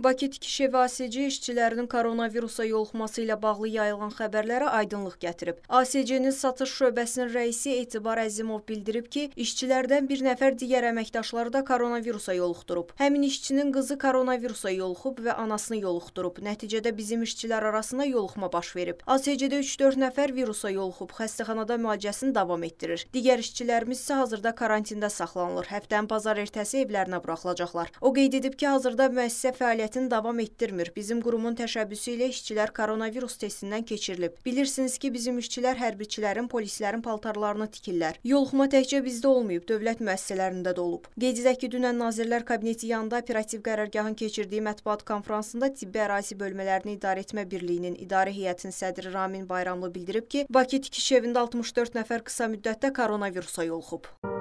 Bakı tikişi və ASC işçilərinin koronavirusa yoluxması ilə bağlı yayılan xəbərlərə aydınlıq gətirib. ASC-nin satış şöbəsinin rəisi Etibar Əzimov bildirib ki, işçilərdən bir nəfər digər əməkdaşları da koronavirusa yoluxdurub. Həmin işçinin qızı koronavirusa yoluxub və anasını yoluxdurub. Nəticədə bizim işçilər arasında yoluxma baş verib. ASC-də 3-4 nəfər virusa yoluxub, xəstəxanada müalicəsini davam etdirir. Digər işçilərimiz isə hazırda karantində saxlanılır. Həftənin bazar ertəsi evlərinə buraxılacaqlar. O qeyd edib ki, hazırda müəssisə fəaliyyət fəaliyyətini davam etdirmir. Bizim qurumun təşəbbüsü ilə işçilər koronavirus testindən keçirilib. Bilirsiniz ki, bizim işçilər hərbiçilərin, polislərin paltarlarını tikirlər. Yoluxma təkcə bizdə olmayıb, dövlət müəssisələrində də olub. Qeyd edək ki, dünən Nazirlər Kabineti yanında operativ qərargahın keçirdiyi mətbuat konfransında tibbi ərazi bölmələrini idarə etmə birliyinin idarə heyətinin sədri Ramin Bayramlı bildirib ki, Bakı tikiş evində 64 nəfər qısa müddətdə koronavirusa yoluxub.